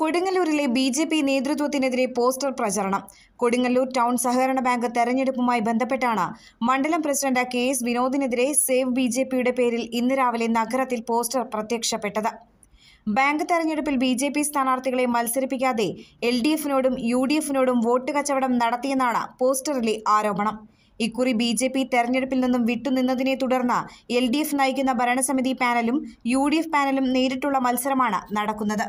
കൊടുങ്ങല്ലൂരിലെ B J P നേതൃത്വത്തിനെതിരെ poster പ്രചരണം Kodungallur town സഹകരണ ബാങ്ക് തെരഞ്ഞെടുപ്പുമായി ബന്ധപ്പെട്ടാണ് മണ്ഡലം പ്രസിഡന്റ് കെ എസ് വിനോദിനെതിരെ സേവ് ബി ജെ പിയുടെ പേരിൽ ഇന്ന് രാവിലെ നഗരത്തിൽ പോസ്റ്റർ പ്രത്യക്ഷപ്പെട്ടത് ബാങ്ക് തെരഞ്ഞെടുപ്പിൽ ബി ജെ പി സ്ഥാനാർത്ഥികളെ മത്സരിപ്പിക്കാതെ എൽ ഡി എഫിനോടും യു ഡി എഫിനോടും വോട്ട് കച്ചവടം നടത്തിയെന്നാണ് പോസ്റ്ററിലെ ആരോപണം ഇക്കുറി ബി ജെ പി തെരഞ്ഞെടുപ്പിൽ നിന്നും വിട്ടുനിന്നതിനെ തുടർന്ന് എൽ ഡി എഫ് നയിക്കുന്ന ഭരണസമിതി പാനലും യു ഡി എഫ് പാനലും നേരിട്ടുള്ള മത്സരമാണ് നടക്കുന്നത്